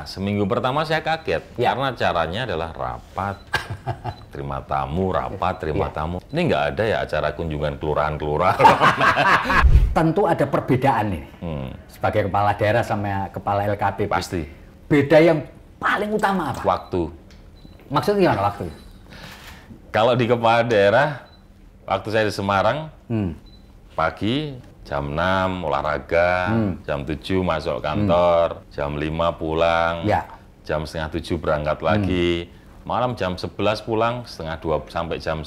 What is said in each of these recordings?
Nah, seminggu pertama saya kaget ya. karena caranya adalah rapat, terima tamu, rapat, terima ya. tamu. Ini nggak ada ya acara kunjungan kelurahan-kelurahan. Tentu ada perbedaan nih hmm. sebagai kepala daerah sama kepala LKP. Pasti. Beda yang paling utama apa? Waktu. Maksudnya gimana waktu? Kalau di kepala daerah, waktu saya di Semarang, hmm. pagi jam 6 olahraga, hmm. jam 7 masuk kantor, hmm. jam 5 pulang, ya. jam setengah 7 berangkat lagi. Hmm. Malam jam 11 pulang, setengah 2 sampai jam 1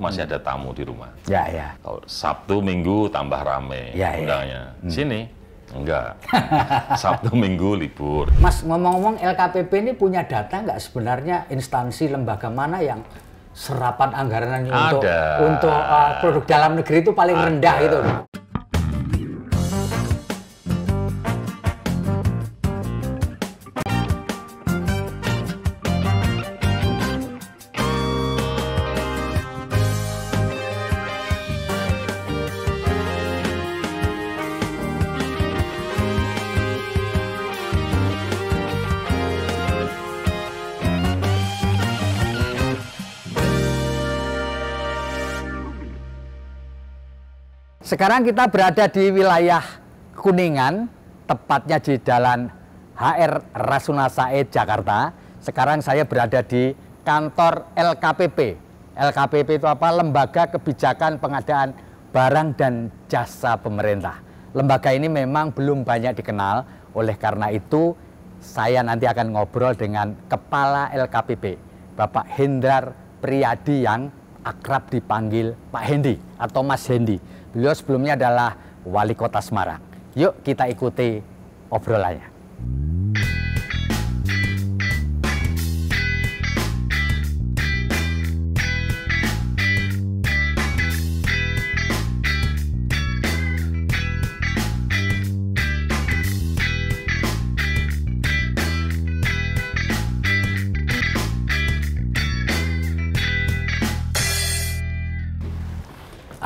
masih hmm. ada tamu di rumah. Ya, ya. Kalau Sabtu, Minggu tambah rame ya, ya. undangnya. Ya. Hmm. Sini, Enggak. Sabtu minggu libur. Mas, ngomong-ngomong LKPP ini punya data nggak sebenarnya instansi lembaga mana yang serapan anggaran untuk untuk uh, produk dalam negeri itu paling Ada. rendah itu? Sekarang kita berada di wilayah Kuningan, tepatnya di Jalan HR Rasuna Said Jakarta. Sekarang saya berada di kantor LKPP. LKPP itu apa? Lembaga Kebijakan Pengadaan Barang dan Jasa Pemerintah. Lembaga ini memang belum banyak dikenal, oleh karena itu saya nanti akan ngobrol dengan Kepala LKPP, Bapak Hendrar Priyadi yang akrab dipanggil Pak Hendi atau Mas Hendi. Beliau sebelumnya adalah wali kota Semarang. Yuk kita ikuti obrolannya.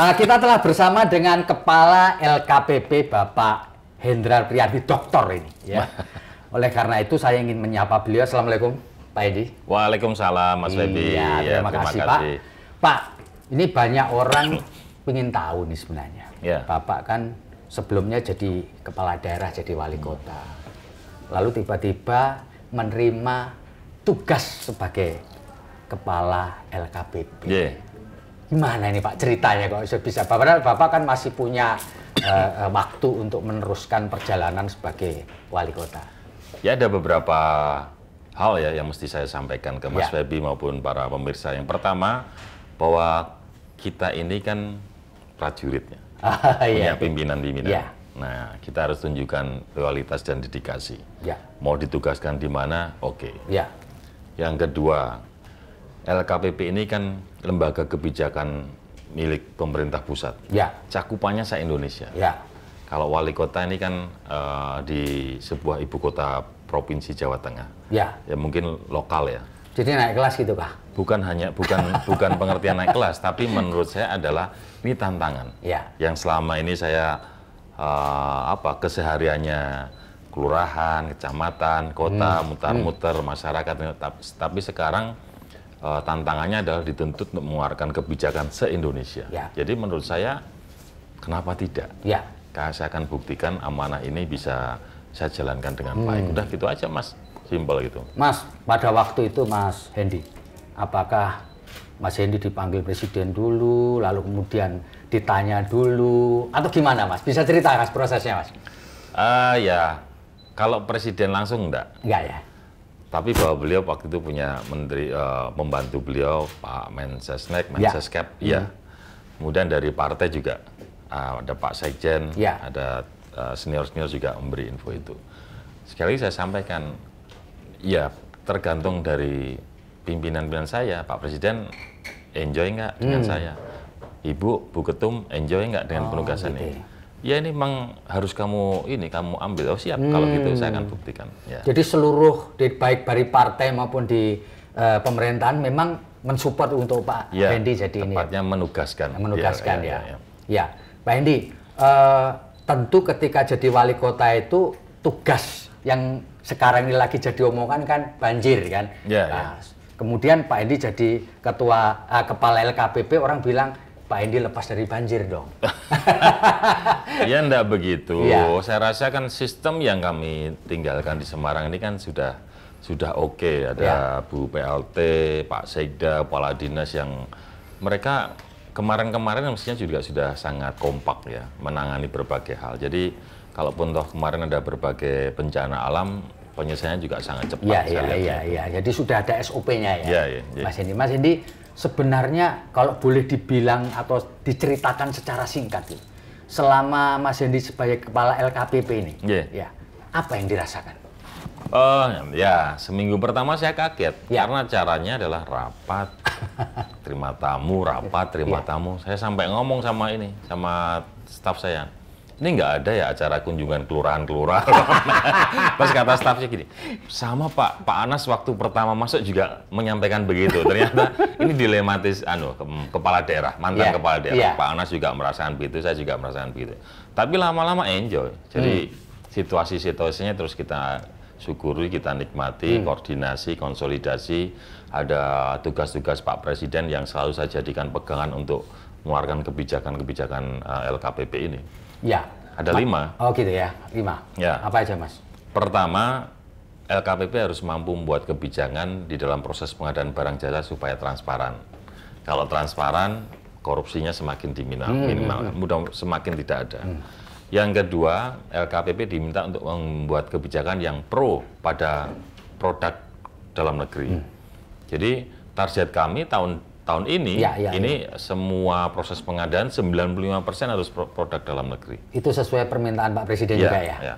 Ah, kita telah bersama dengan Kepala LKPP Bapak Hendrar Priyadi, doktor ini. Ya. Oleh karena itu saya ingin menyapa beliau. Assalamualaikum Pak Edi. Waalaikumsalam Mas Edi. Iya, ya, terima, terima kasih, kasih Pak. Pak, ini banyak orang ingin tahu nih sebenarnya. Ya. Bapak kan sebelumnya jadi kepala daerah, jadi wali kota. Lalu tiba-tiba menerima tugas sebagai kepala LKPP. Yeah gimana ini Pak ceritanya kok bisa Bapak, Bapak kan masih punya uh, waktu untuk meneruskan perjalanan sebagai wali kota. Ya ada beberapa hal ya yang mesti saya sampaikan ke Mas ya. Febi maupun para pemirsa. Yang pertama bahwa kita ini kan prajuritnya, ah, iya. punya pimpinan-pimpinan. Iya. Nah, kita harus tunjukkan loyalitas dan dedikasi. Ya. Mau ditugaskan di mana, oke. Okay. Ya. Yang kedua, LKPP ini kan lembaga kebijakan milik pemerintah pusat. Ya. Cakupannya se Indonesia. Ya. Kalau wali kota ini kan uh, di sebuah ibu kota provinsi Jawa Tengah. Ya. Ya mungkin lokal ya. Jadi naik kelas gitu kah? Bukan hanya bukan bukan pengertian naik kelas, tapi menurut saya adalah ini tantangan. Ya. Yang selama ini saya uh, apa kesehariannya kelurahan, kecamatan, kota, hmm. muter-muter hmm. masyarakat tapi sekarang Eh, tantangannya adalah dituntut untuk mengeluarkan kebijakan se-Indonesia. Ya. Jadi menurut saya kenapa tidak? Ya. Karena saya akan buktikan amanah ini bisa saya jalankan dengan hmm. baik. Udah gitu aja Mas, simpel gitu. Mas, pada waktu itu Mas Hendy, apakah Mas Hendy dipanggil presiden dulu, lalu kemudian ditanya dulu, atau gimana Mas? Bisa cerita Mas prosesnya Mas? Uh, ya, kalau presiden langsung enggak. Enggak ya? Tapi bahwa beliau waktu itu punya menteri uh, membantu beliau Pak Mensesnek, ya. Menseskep, ya. ya. Kemudian dari partai juga uh, ada Pak Sekjen, ya. ada senior eh, senior-senior juga memberi info itu. Sekali saya sampaikan, ya tergantung dari pimpinan-pimpinan saya, Pak Presiden enjoy nggak dengan hmm. saya, Ibu Bu Ketum enjoy nggak dengan oh, penugasan gitu. ini. Ya ya ini memang harus kamu ini kamu ambil oh siap hmm. kalau gitu hmm. saya akan buktikan ya. jadi seluruh di, baik dari partai maupun di uh, pemerintahan memang mensupport untuk Pak ya, Hendy jadi ini ya. tepatnya menugaskan ya, menugaskan ya ya, ya. ya. ya. Pak Hendy uh, eh, tentu ketika jadi wali kota itu tugas yang sekarang ini lagi jadi omongan kan banjir kan ya, ya. nah, ya. kemudian Pak Hendy jadi ketua uh, kepala LKPP orang bilang Pak Endi lepas dari banjir dong. ya enggak begitu. Ya. Saya rasa kan sistem yang kami tinggalkan di Semarang ini kan sudah sudah oke. Okay. Ada ya. Bu PLT, Pak Sekda, Kepala Dinas yang mereka kemarin-kemarin mestinya juga sudah sangat kompak ya menangani berbagai hal. Jadi kalaupun toh kemarin ada berbagai bencana alam penyelesaiannya juga sangat cepat. Iya, iya, iya, Ya. Jadi sudah ada SOP-nya ya. Iya, iya. Ya. Mas Endi, Mas Endi sebenarnya kalau boleh dibilang atau diceritakan secara singkat ya, selama Mas Hendi sebagai kepala LKPP ini, yeah. ya apa yang dirasakan? Oh ya seminggu pertama saya kaget yeah. karena caranya adalah rapat, terima tamu, rapat, terima yeah. tamu. Saya sampai ngomong sama ini, sama staff saya ini nggak ada ya acara kunjungan kelurahan-kelurahan. Pas kata stafnya gini, sama Pak, Pak Anas waktu pertama masuk juga menyampaikan begitu. Ternyata ini dilematis, anu, ke, kepala daerah, mantan yeah. kepala daerah. Yeah. Pak Anas juga merasakan begitu, saya juga merasakan begitu. Tapi lama-lama enjoy. Jadi hmm. situasi-situasinya terus kita syukuri, kita nikmati, hmm. koordinasi, konsolidasi. Ada tugas-tugas Pak Presiden yang selalu saya jadikan pegangan untuk mengeluarkan kebijakan-kebijakan eh, LKPP ini. Ya. Ada Ma lima. Oh gitu ya, lima. Ya. Apa aja mas? Pertama, LKPP harus mampu membuat kebijakan di dalam proses pengadaan barang jasa supaya transparan. Kalau transparan, korupsinya semakin diminimal, hmm, hmm, minimal, hmm, mudah semakin tidak ada. Hmm. Yang kedua, LKPP diminta untuk membuat kebijakan yang pro pada produk dalam negeri. Hmm. Jadi target kami tahun tahun ini ya, ya, ini ya. semua proses pengadaan 95% harus produk dalam negeri. Itu sesuai permintaan Pak Presiden ya, juga ya. ya.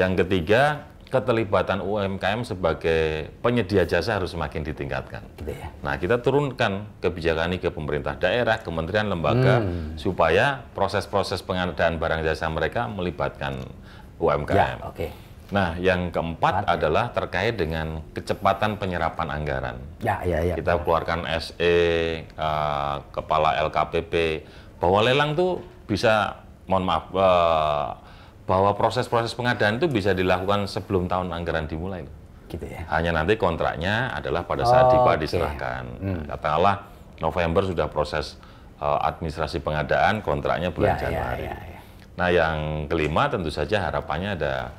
Yang ketiga, keterlibatan UMKM sebagai penyedia jasa harus semakin ditingkatkan. Gitu ya. Nah, kita turunkan kebijakan ini ke pemerintah daerah, kementerian, lembaga hmm. supaya proses-proses pengadaan barang jasa mereka melibatkan UMKM. Ya, okay. Nah, yang keempat Empat, ya. adalah terkait dengan kecepatan penyerapan anggaran. Ya, ya, ya. Kita keluarkan SE, uh, eh, kepala LKPP, bahwa lelang tuh bisa, mohon maaf, uh, bahwa proses-proses pengadaan itu bisa dilakukan sebelum tahun anggaran dimulai. Gitu ya. Hanya nanti kontraknya adalah pada saat oh, DIPA okay. diserahkan. Hmm. Katakanlah November sudah proses uh, administrasi pengadaan, kontraknya bulan ya, ya Januari. Ya, ya, ya. Nah, yang kelima tentu saja harapannya ada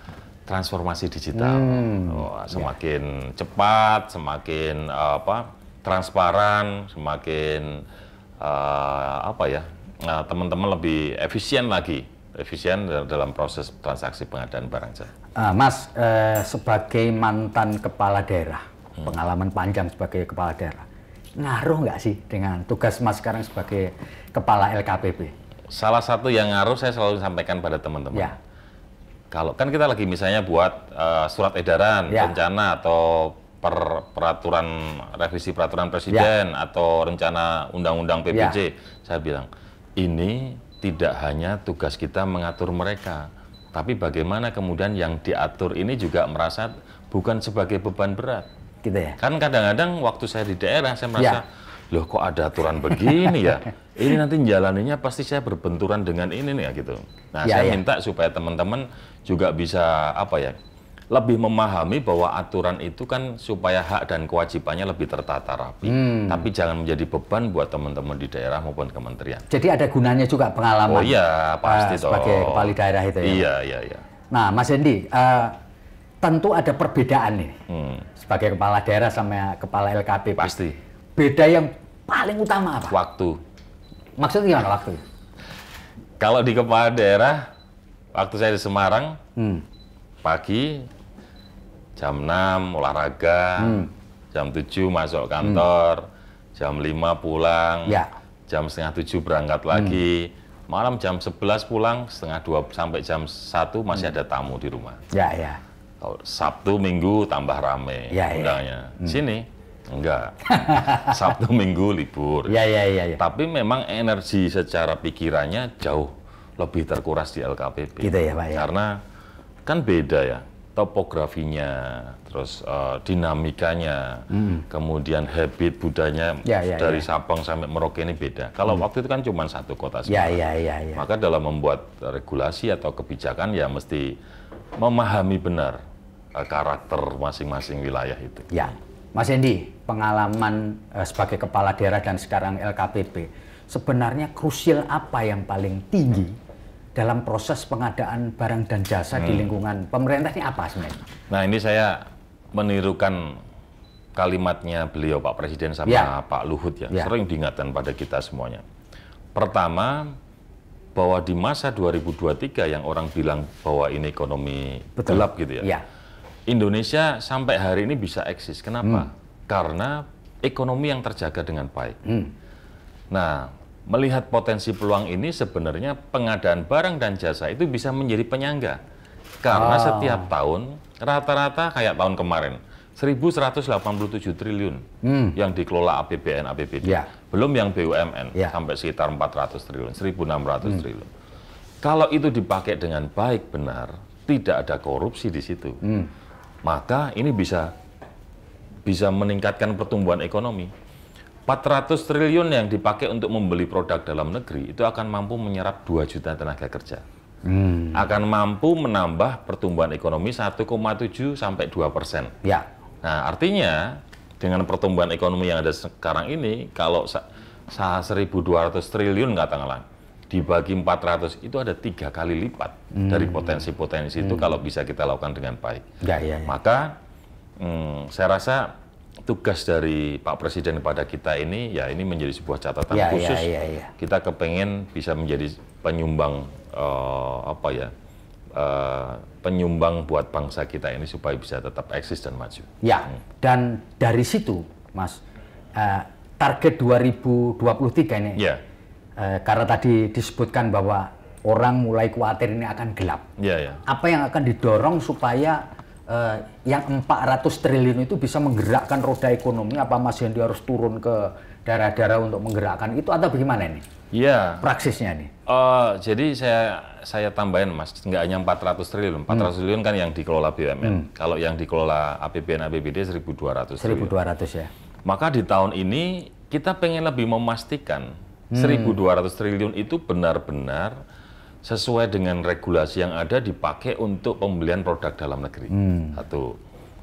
transformasi digital hmm. oh, ya. semakin yeah. cepat, semakin uh, apa transparan, semakin uh, apa ya eh, teman-teman uh, lebih efisien lagi efisien dalam proses transaksi pengadaan barang jasa. Uh, mas uh, sebagai mantan kepala daerah hmm. pengalaman panjang sebagai kepala daerah ngaruh nggak sih dengan tugas mas sekarang sebagai kepala LKPP? Salah satu yang ngaruh saya selalu sampaikan pada teman-teman. Ya kalau kan kita lagi misalnya buat uh, surat edaran ya. rencana atau per peraturan revisi peraturan presiden ya. atau rencana undang-undang PPJ, ya. saya bilang ini tidak hanya tugas kita mengatur mereka, tapi bagaimana kemudian yang diatur ini juga merasa bukan sebagai beban berat. Gitu ya. Kan kadang-kadang waktu saya di daerah saya merasa ya loh kok ada aturan begini ya? Ini nanti jalaninya pasti saya berbenturan dengan ini nih ya gitu. Nah, ya, saya ya. minta supaya teman-teman juga bisa apa ya? lebih memahami bahwa aturan itu kan supaya hak dan kewajibannya lebih tertata rapi. Hmm. Tapi jangan menjadi beban buat teman-teman di daerah maupun kementerian. Jadi ada gunanya juga pengalaman. Oh iya, pasti uh, sebagai toh. kepala daerah itu ya. Iya, iya, iya. Nah, Mas Hendi, uh, eh, tentu ada perbedaan nih. Hmm. Sebagai kepala daerah sama kepala LKP. Pasti beda yang paling utama apa? Waktu. Maksudnya gimana waktu? Kalau di kepala daerah, waktu saya di Semarang, hmm. pagi jam 6 olahraga, hmm. jam 7 masuk kantor, hmm. jam 5 pulang, ya. jam setengah 7 berangkat lagi, hmm. malam jam 11 pulang, setengah 2 sampai jam 1 masih hmm. ada tamu di rumah. Ya, ya. Sabtu, Minggu tambah rame ya, ya. undangnya. Ya. Hmm. Sini Enggak. Sabtu Minggu libur. Iya iya iya. Ya. Tapi memang energi secara pikirannya jauh lebih terkuras di LKPP. Gitu ya Pak ya. Karena kan beda ya topografinya, terus uh, dinamikanya, hmm. kemudian habit budanya ya, ya, ya, dari ya. Sabang sampai Merauke ini beda. Kalau hmm. waktu itu kan cuma satu kota saja. Ya, ya, ya, ya. Maka dalam membuat regulasi atau kebijakan ya mesti memahami benar eh, karakter masing-masing wilayah itu. Ya. Mas Endi, pengalaman uh, sebagai kepala daerah dan sekarang LKPP, sebenarnya krusial apa yang paling tinggi dalam proses pengadaan barang dan jasa hmm. di lingkungan pemerintah ini apa sebenarnya? Nah ini saya menirukan kalimatnya beliau Pak Presiden sama ya. Pak Luhut ya, ya, sering diingatkan pada kita semuanya. Pertama, bahwa di masa 2023 yang orang bilang bahwa ini ekonomi Betul. gelap gitu ya, ya Indonesia sampai hari ini bisa eksis. Kenapa? Hmm. Karena ekonomi yang terjaga dengan baik. Hmm. Nah, melihat potensi peluang ini sebenarnya pengadaan barang dan jasa itu bisa menjadi penyangga. Karena ah. setiap tahun rata-rata kayak tahun kemarin 1187 triliun hmm. yang dikelola APBN APBD. Ya. Belum yang BUMN ya. sampai sekitar 400 triliun, 1600 hmm. triliun. Kalau itu dipakai dengan baik benar, tidak ada korupsi di situ. Hmm maka ini bisa bisa meningkatkan pertumbuhan ekonomi. 400 triliun yang dipakai untuk membeli produk dalam negeri itu akan mampu menyerap 2 juta tenaga kerja. Hmm. Akan mampu menambah pertumbuhan ekonomi 1,7 sampai 2 persen. Ya. Nah, artinya dengan pertumbuhan ekonomi yang ada sekarang ini, kalau 1.200 triliun katakanlah, dibagi 400 itu ada tiga kali lipat hmm. dari potensi-potensi hmm. itu kalau bisa kita lakukan dengan baik. Ya, ya, ya. Maka hmm, saya rasa tugas dari Pak Presiden kepada kita ini ya ini menjadi sebuah catatan ya, ya khusus. Ya, ya, ya. Kita kepengen bisa menjadi penyumbang uh, apa ya? Uh, penyumbang buat bangsa kita ini supaya bisa tetap eksis dan maju. Ya, hmm. dan dari situ, Mas, uh, target 2023 ini, yeah. Eh, karena tadi disebutkan bahwa orang mulai khawatir ini akan gelap. Ya. ya. Apa yang akan didorong supaya eh, yang yang 400 triliun itu bisa menggerakkan roda ekonomi? Apa Mas dia harus turun ke daerah-daerah untuk menggerakkan itu atau bagaimana ini? Iya. Praksisnya nih. Eh, uh, jadi saya saya tambahin Mas, nggak hanya 400 triliun. 400 hmm. triliun kan yang dikelola BUMN. Hmm. Kalau yang dikelola APBN APBD 1200. 1200 ratus ya. Maka di tahun ini kita pengen lebih memastikan Hmm. 1.200 triliun itu benar-benar sesuai dengan regulasi yang ada dipakai untuk pembelian produk dalam negeri. Hmm. Satu.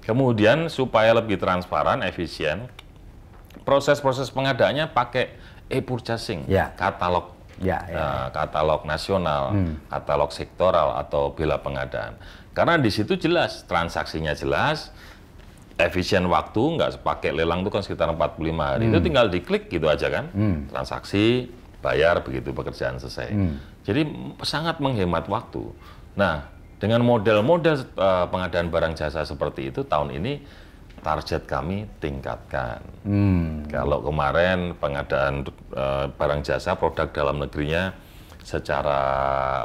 Kemudian supaya lebih transparan, efisien, proses-proses pengadaannya pakai e-purchasing, ya. katalog ya, ya. Uh, katalog nasional, hmm. katalog sektoral atau bela pengadaan. Karena di situ jelas transaksinya jelas, efisien waktu, nggak pakai lelang itu kan sekitar 45 hari. Hmm. Itu tinggal diklik gitu aja kan, hmm. transaksi, bayar begitu pekerjaan selesai. Hmm. Jadi sangat menghemat waktu. Nah, dengan model-model uh, pengadaan barang jasa seperti itu tahun ini target kami tingkatkan. Hmm. Kalau kemarin pengadaan uh, barang jasa produk dalam negerinya secara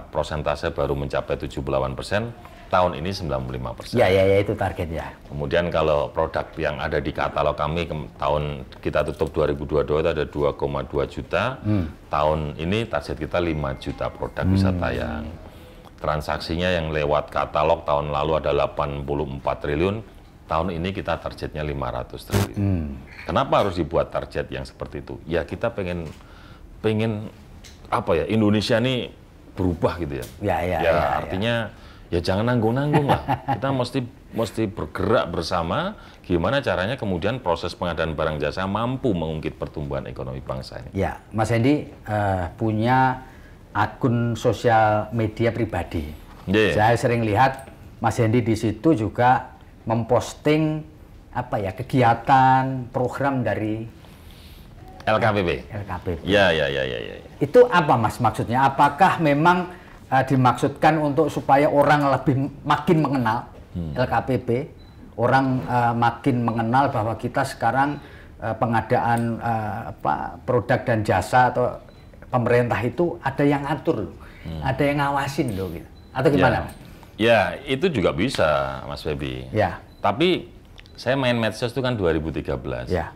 prosentase baru mencapai 78 persen, tahun ini 95 persen. Ya, ya, ya itu ya. Kemudian kalau produk yang ada di katalog kami tahun kita tutup 2022 itu ada 2,2 juta. Hmm. Tahun ini target kita 5 juta produk hmm. bisa tayang. Transaksinya yang lewat katalog tahun lalu ada 84 triliun. Tahun ini kita targetnya 500 triliun. Hmm. Kenapa harus dibuat target yang seperti itu? Ya kita pengen pengen apa ya Indonesia ini berubah gitu ya. Ya, ya, ya, ya, ya. artinya ya ya jangan nanggung-nanggung lah. Kita mesti mesti bergerak bersama gimana caranya kemudian proses pengadaan barang jasa mampu mengungkit pertumbuhan ekonomi bangsa ini. Ya, Mas Hendi uh, punya akun sosial media pribadi. Yeah. Saya sering lihat Mas Hendi di situ juga memposting apa ya kegiatan program dari LKPP. LKPP. Ya, ya, ya, ya, ya. Itu apa Mas maksudnya? Apakah memang uh, dimaksudkan untuk supaya orang lebih makin mengenal hmm. LKPP, orang uh, makin mengenal bahwa kita sekarang uh, pengadaan uh, apa produk dan jasa atau pemerintah itu ada yang atur loh, hmm. ada yang ngawasin loh gitu. Atau gimana? Ya, ya itu juga bisa, Mas Febi. Ya. Tapi saya main medsos itu kan 2013. Ya.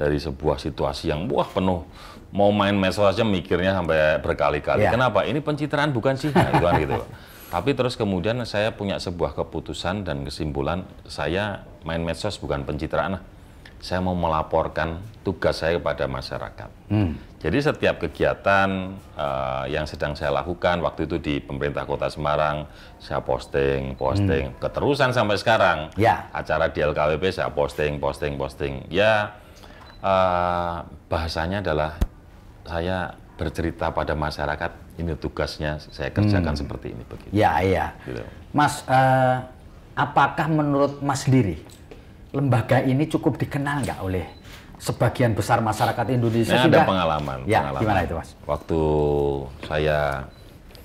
Dari sebuah situasi yang wah penuh mau main medsos aja mikirnya sampai berkali-kali. Ya. Kenapa? Ini pencitraan bukan sih, nah, kan gitu. Tapi terus kemudian saya punya sebuah keputusan dan kesimpulan saya main medsos bukan pencitraan. Saya mau melaporkan tugas saya kepada masyarakat. Hmm. Jadi setiap kegiatan uh, yang sedang saya lakukan waktu itu di pemerintah kota Semarang, saya posting, posting, hmm. keterusan sampai sekarang. Ya. Acara di LKWP saya posting, posting, posting. Ya uh, bahasanya adalah saya bercerita pada masyarakat ini tugasnya saya kerjakan hmm. seperti ini begitu. Ya iya. Gitu. Mas, uh, apakah menurut Mas sendiri lembaga ini cukup dikenal nggak oleh sebagian besar masyarakat Indonesia? Nah, ada pengalaman. Ya pengalaman. gimana itu Mas? Waktu saya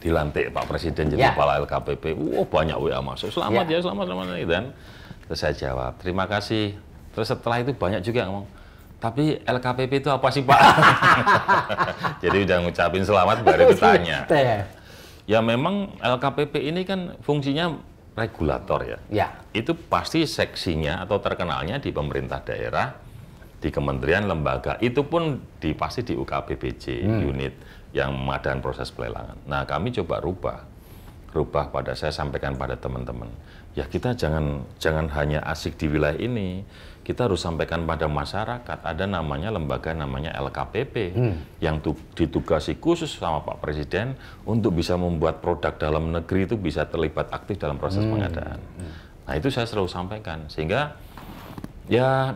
dilantik Pak Presiden jadi ya. kepala LKPP, wow banyak WA masuk, selamat ya, ya selamat selamat dan gitu terus saya jawab terima kasih. Terus setelah itu banyak juga yang ngomong tapi LKPP itu apa sih Pak? Jadi udah ngucapin selamat baru oh, iya. ditanya. Ya memang LKPP ini kan fungsinya regulator ya. Ya. Itu pasti seksinya atau terkenalnya di pemerintah daerah, di kementerian, lembaga. Itu pun di, pasti di UKPPJ hmm. unit yang mengadakan proses pelelangan. Nah kami coba rubah, rubah pada saya sampaikan pada teman-teman ya kita jangan jangan hanya asik di wilayah ini. Kita harus sampaikan pada masyarakat ada namanya lembaga namanya LKPP hmm. yang tu, ditugasi khusus sama Pak Presiden untuk bisa membuat produk dalam negeri itu bisa terlibat aktif dalam proses hmm. pengadaan. Hmm. Nah itu saya selalu sampaikan sehingga ya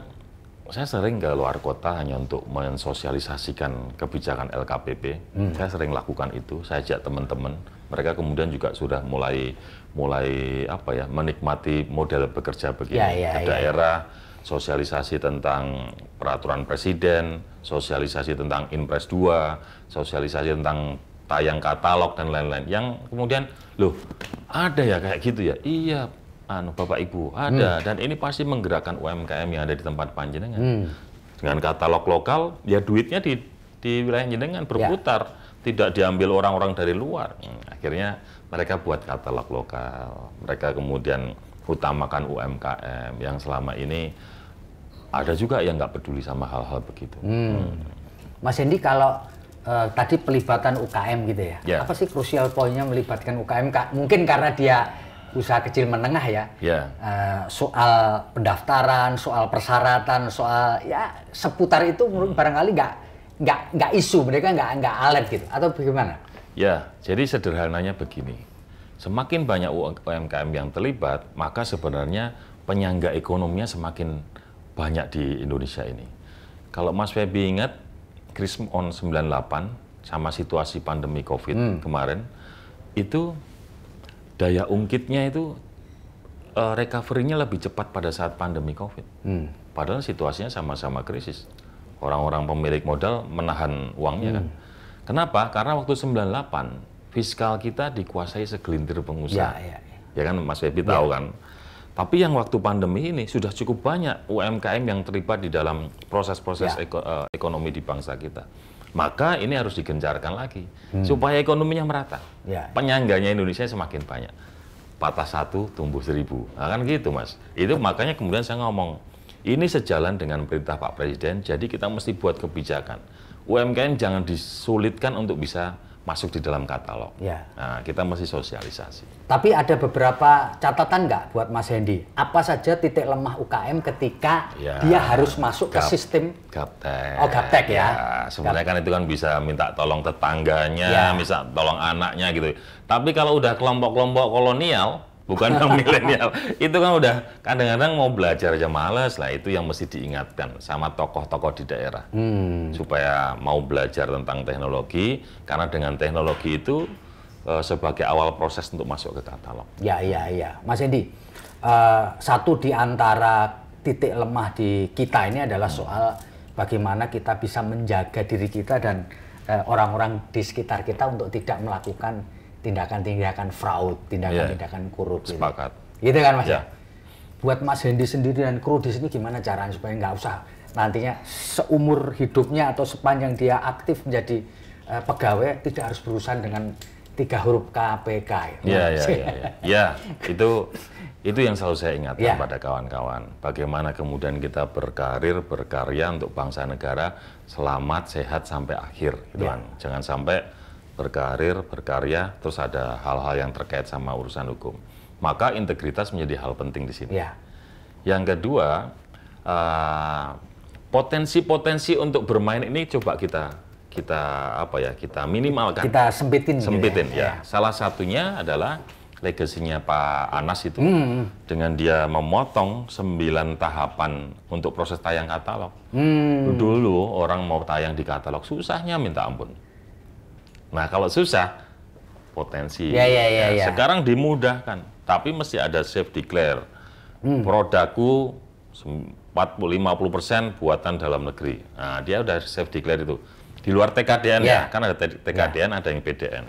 saya sering ke luar kota hanya untuk mensosialisasikan kebijakan LKPP. Hmm. Saya sering lakukan itu. Saya ajak teman-teman. Mereka kemudian juga sudah mulai mulai apa ya menikmati model bekerja begini ya, ya, ke ya. daerah ya. sosialisasi tentang peraturan presiden sosialisasi tentang impres 2 sosialisasi tentang tayang katalog dan lain-lain yang kemudian loh ada ya kayak gitu ya iya anu Bapak Ibu ada hmm. dan ini pasti menggerakkan UMKM yang ada di tempat panjenengan hmm. dengan katalog lokal ya duitnya di di wilayah jenengan ya. berputar ya. tidak diambil orang-orang dari luar hmm, akhirnya mereka buat katalog lokal, mereka kemudian utamakan UMKM yang selama ini ada juga yang nggak peduli sama hal-hal begitu. Hmm. Hmm. Mas Hendi kalau e, tadi pelibatan UKM gitu ya, yeah. apa sih krusial poinnya melibatkan UKM? Mungkin karena dia usaha kecil menengah ya, yeah. Ya. e, soal pendaftaran, soal persyaratan, soal ya seputar itu hmm. barangkali nggak nggak nggak isu mereka nggak nggak alert gitu atau bagaimana? Ya, jadi sederhananya begini. Semakin banyak UMKM yang terlibat, maka sebenarnya penyangga ekonominya semakin banyak di Indonesia ini. Kalau Mas Febi ingat, on 98 sama situasi pandemi COVID hmm. kemarin, itu daya ungkitnya itu uh, recovery-nya lebih cepat pada saat pandemi COVID. Hmm. Padahal situasinya sama-sama krisis. Orang-orang pemilik modal menahan uangnya hmm. kan Kenapa? Karena waktu 98 fiskal kita dikuasai segelintir pengusaha. Ya, ya, ya. ya kan Mas Febi ya. tahu kan. Tapi yang waktu pandemi ini sudah cukup banyak UMKM yang terlibat di dalam proses-proses ya. eko, eh, ekonomi di bangsa kita. Maka ini harus digencarkan lagi hmm. supaya ekonominya merata. Ya. Penyangganya Indonesia semakin banyak. Patah satu tumbuh seribu, nah, kan gitu mas. Itu makanya kemudian saya ngomong ini sejalan dengan perintah Pak Presiden. Jadi kita mesti buat kebijakan UMKM jangan disulitkan untuk bisa masuk di dalam katalog. Ya. Nah, kita masih sosialisasi. Tapi ada beberapa catatan nggak buat Mas Hendy? Apa saja titik lemah UKM ketika ya, dia harus masuk gap, ke sistem gaptek? Oh, gaptek ya. ya sebenarnya gap. kan itu kan bisa minta tolong tetangganya, ya. bisa tolong anaknya gitu. Tapi kalau udah kelompok-kelompok kolonial, bukan yang milenial. itu kan udah kadang-kadang mau belajar aja males lah itu yang mesti diingatkan sama tokoh-tokoh di daerah hmm. supaya mau belajar tentang teknologi karena dengan teknologi itu uh, sebagai awal proses untuk masuk ke katalog. Ya ya ya, Mas Hendi, Uh, eh, satu di antara titik lemah di kita ini adalah soal bagaimana kita bisa menjaga diri kita dan eh, orang-orang di sekitar kita untuk tidak melakukan tindakan-tindakan fraud, tindakan-tindakan iya, iya. korupsi. korup. Sepakat. Gitu kan Mas? Yeah. Buat Mas Hendy sendiri dan kru di sini gimana caranya supaya nggak usah nantinya seumur hidupnya atau sepanjang dia aktif menjadi uh, pegawai tidak harus berurusan dengan tiga huruf KPK. Ya? Iya, iya iya iya. Ya, itu itu yang selalu saya ingatkan yeah. pada kawan-kawan. Bagaimana kemudian kita berkarir, berkarya untuk bangsa negara selamat, sehat sampai akhir gitu yeah. kan. Jangan sampai berkarir, berkarya, terus ada hal-hal yang terkait sama urusan hukum. Maka integritas menjadi hal penting di sini. Ya. Yang kedua, eh, potensi-potensi uh, untuk bermain ini coba kita kita apa ya kita minimalkan. Kita sempitin. Gitu ya. Sempitin gitu ya. ya. Salah satunya adalah legasinya Pak Anas itu hmm. dengan dia memotong sembilan tahapan untuk proses tayang katalog. Hmm. Dulu orang mau tayang di katalog susahnya minta ampun. Nah, kalau susah potensi. Ya, ya, ya, nah, ya. Sekarang dimudahkan, tapi mesti ada safe declare. Hmm. Produkku 40 50% buatan dalam negeri. Nah, dia udah safe declare itu. Di luar TKDN ya, ya kan ada TKDN, ya. ada yang PDN.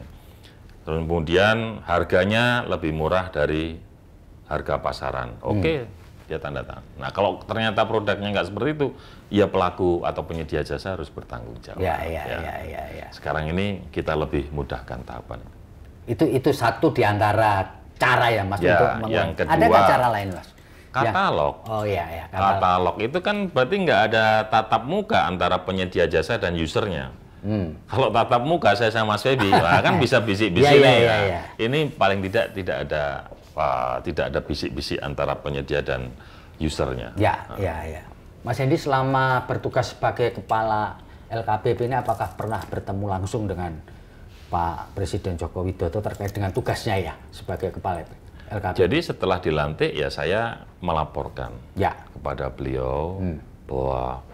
Terus kemudian harganya lebih murah dari harga pasaran. Oke, okay, hmm dia tanda tangan. Nah kalau ternyata produknya nggak seperti itu, ya pelaku atau penyedia jasa harus bertanggung jawab. Ya, ya, ya. ya, ya, ya. Sekarang ini kita lebih mudahkan tahapan. Itu itu satu di antara cara ya mas ya, untuk mengurangi. Yang kedua, Ada nggak cara lain mas? Ya. Katalog. Ya. Oh iya ya. Katalog. katalog itu kan berarti nggak ada tatap muka antara penyedia jasa dan usernya. Hmm. Kalau tatap muka saya sama Mas Febi, kan bisa bisik-bisik ya, ya, ya, ya. Ini paling tidak tidak ada uh, tidak ada bisik-bisik antara penyedia dan usernya. Ya, uh. ya, ya. Mas Hendi selama bertugas sebagai kepala LKPP ini apakah pernah bertemu langsung dengan Pak Presiden Joko Widodo terkait dengan tugasnya ya sebagai kepala LKPP? Jadi setelah dilantik ya saya melaporkan ya. kepada beliau hmm. bahwa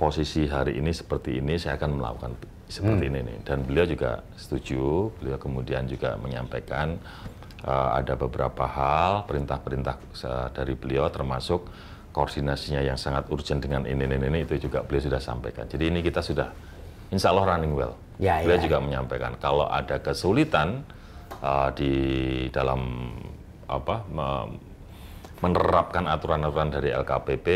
posisi hari ini seperti ini saya akan melakukan seperti hmm. ini nih dan beliau juga setuju beliau kemudian juga menyampaikan Eh, ada beberapa hal perintah-perintah eh, dari beliau termasuk koordinasinya yang sangat urgent dengan ini ini ini itu juga beliau sudah sampaikan. Jadi ini kita sudah insya Allah running well. Ya, beliau ya. juga menyampaikan kalau ada kesulitan uh, di dalam apa menerapkan aturan-aturan dari LKPP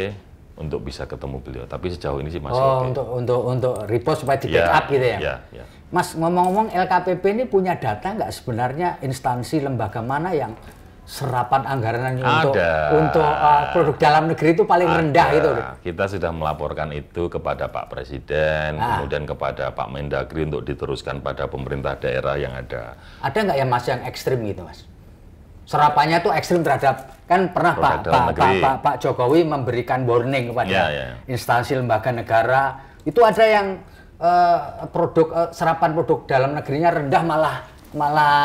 untuk bisa ketemu beliau. Tapi sejauh ini sih masih oh, okay. untuk untuk untuk repost supaya di yeah, up gitu ya. Yeah, yeah. Mas ngomong-ngomong LKPP ini punya data nggak sebenarnya instansi lembaga mana yang serapan anggaran untuk untuk uh, produk dalam negeri itu paling Ada. rendah itu. Kita sudah melaporkan itu kepada Pak Presiden, nah. kemudian kepada Pak Mendagri untuk diteruskan pada pemerintah daerah yang ada. Ada nggak ya Mas yang ekstrim gitu Mas? serapannya tuh ekstrim terhadap kan pernah Pak, Pak, Pak, Pak, Pak Jokowi memberikan warning kepada yeah, yeah. Iya. instansi lembaga negara itu ada yang uh, produk uh, serapan produk dalam negerinya rendah malah malah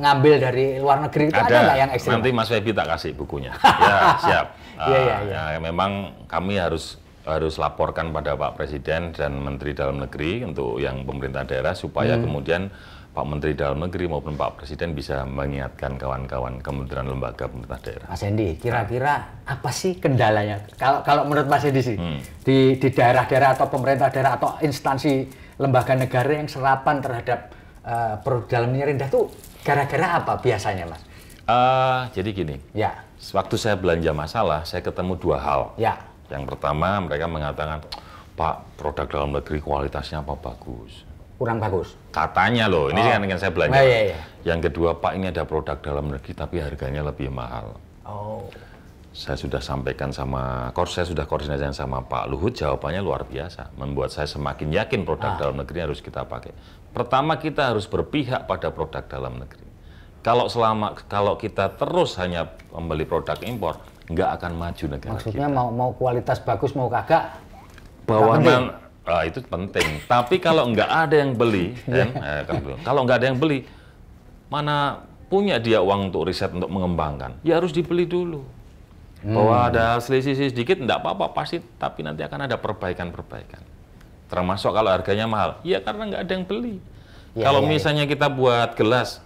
ngambil dari luar negeri itu ada nggak yang ekstrim? Nanti Mas Febi tak kasih bukunya. ya siap. Uh, iya, yeah, iya, yeah, yeah. Ya, memang kami harus harus laporkan pada Pak Presiden dan Menteri Dalam Negeri untuk yang pemerintah daerah supaya hmm. kemudian Pak Menteri Dalam Negeri maupun Pak Presiden bisa mengingatkan kawan-kawan kementerian lembaga pemerintah daerah. Mas Hendi, kira-kira apa sih kendalanya? Kalau kalau menurut Mas Hendi sih hmm. di di daerah-daerah atau pemerintah daerah atau instansi lembaga negara yang serapan terhadap uh, produk dalamnya rendah tuh gara-gara apa biasanya, Mas? Uh, jadi gini. Ya. Waktu saya belanja masalah, saya ketemu dua hal. Ya yang pertama mereka mengatakan, Pak produk dalam negeri kualitasnya apa bagus? Kurang bagus. Katanya loh, ini oh. kan yang saya belanja. Oh, iya, iya. Yang kedua Pak ini ada produk dalam negeri tapi harganya lebih mahal. Oh. Saya sudah sampaikan sama saya sudah koordinasi sama Pak Luhut, jawabannya luar biasa, membuat saya semakin yakin produk ah. dalam negeri harus kita pakai. Pertama kita harus berpihak pada produk dalam negeri. Kalau selama kalau kita terus hanya membeli produk impor, nggak akan maju negara Maksudnya kita. mau mau kualitas bagus mau kagak? Bawanan ah, itu penting. Tapi kalau nggak ada yang beli, iya. kan, eh, kan kalau nggak ada yang beli, mana punya dia uang untuk riset untuk mengembangkan? Ya harus dibeli dulu. Hmm. Bahwa ada selisih sedikit nggak apa-apa pasti, tapi nanti akan ada perbaikan-perbaikan. Termasuk kalau harganya mahal, ya karena nggak ada yang beli. Ya, kalau ya, ya. misalnya ya. kita buat gelas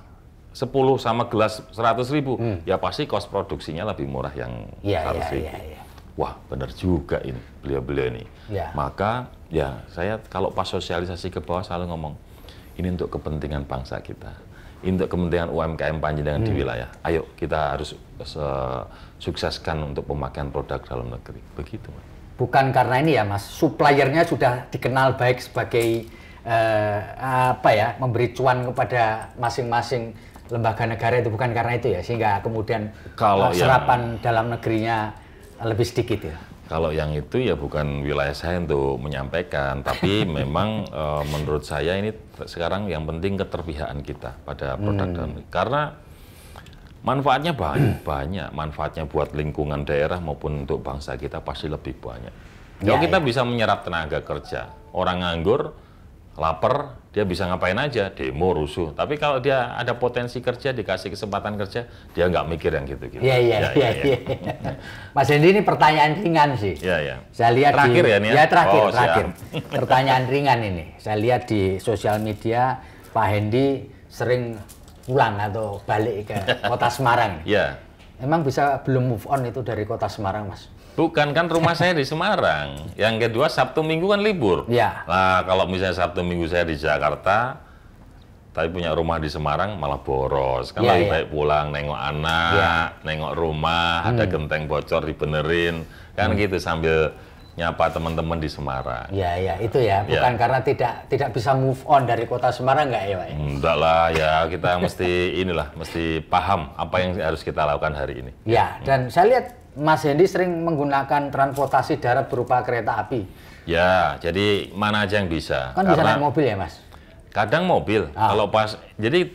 10 sama gelas 100 ribu, hmm. ya pasti kos produksinya lebih murah yang ya, harus Ya, ya, ya. Wah, benar juga ini beliau-beliau ini. Ya. Maka ya saya kalau pas sosialisasi ke bawah selalu ngomong, ini untuk kepentingan bangsa kita. Ini untuk kepentingan UMKM Panjenengan hmm. di wilayah. Ayo kita harus sukseskan untuk pemakaian produk dalam negeri. Begitu, Bukan karena ini ya, Mas. Suppliernya sudah dikenal baik sebagai Uh, apa ya, memberi cuan kepada masing-masing lembaga negara itu bukan karena itu ya sehingga kemudian kalau eh, serapan yang, dalam negerinya lebih sedikit ya. Kalau yang itu ya bukan wilayah saya untuk menyampaikan, tapi memang e, menurut saya ini sekarang yang penting keterpihakan kita pada hmm. produk hmm. dan karena manfaatnya banyak banyak manfaatnya buat lingkungan daerah maupun untuk bangsa kita pasti lebih banyak. Ya, kalau ya, kita ya. bisa menyerap tenaga kerja, orang nganggur lapar, dia bisa ngapain aja, demo, rusuh. Tapi kalau dia ada potensi kerja, dikasih kesempatan kerja, dia nggak mikir yang gitu-gitu. Iya, iya, ya, iya, ya, ya. iya. Mas Hendy ini pertanyaan ringan sih. Iya, iya. Saya lihat terakhir di, ya, nih ya? terakhir, oh, terakhir. Pertanyaan ringan ini. Saya lihat di sosial media, Pak Hendy sering pulang atau balik ke kota Semarang. Iya. Emang bisa belum move on itu dari kota Semarang, Mas? Bukan kan rumah saya di Semarang. Yang kedua Sabtu Minggu kan libur. Ya. Nah kalau misalnya Sabtu Minggu saya di Jakarta, tapi punya rumah di Semarang malah boros. Kan ya, lebih ya. baik pulang nengok anak, ya. nengok rumah, hmm. ada genteng bocor dibenerin, kan hmm. gitu sambil nyapa teman-teman di Semarang. iya ya itu ya, iya. bukan ya. karena tidak tidak bisa move on dari kota Semarang nggak ya, ya, Enggak lah ya, kita mesti inilah mesti paham apa yang harus kita lakukan hari ini. Ya, hmm. dan saya lihat Mas Hendy sering menggunakan transportasi darat berupa kereta api. Ya, jadi mana aja yang bisa. Kan Karena bisa naik mobil ya, Mas? Kadang mobil. Ah. Kalau pas, jadi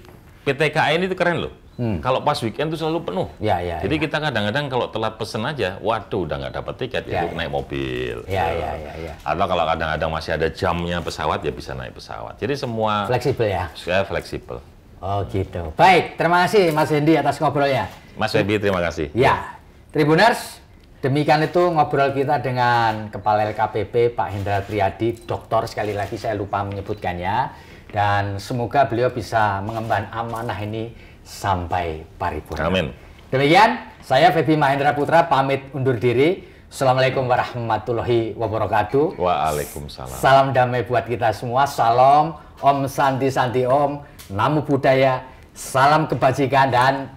ini tuh keren loh. Hmm. Kalau pas weekend tuh selalu penuh. Ya, ya, Jadi ya. kita kadang-kadang kalau telat pesen aja, waduh udah nggak dapat tiket, ya, ya. naik mobil. Ya, ya, ya, ya. Atau kalau kadang-kadang masih ada jamnya pesawat, ya bisa naik pesawat. Jadi semua... Fleksibel ya? Saya fleksibel. Oh gitu. Baik, terima kasih Mas Hendy atas ngobrolnya. Mas Febi, terima kasih. Ya, Tribuners, demikian itu ngobrol kita dengan Kepala LKPP Pak Hendra Triadi, dokter sekali lagi saya lupa menyebutkannya. Dan semoga beliau bisa mengemban amanah ini sampai paripurna. Amin. Demikian, saya Febi Mahendra Putra pamit undur diri. Assalamualaikum warahmatullahi wabarakatuh. Waalaikumsalam. Salam damai buat kita semua. Salam Om Santi Santi Om. Namo Buddhaya. Salam kebajikan dan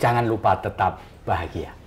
jangan lupa tetap bahagia.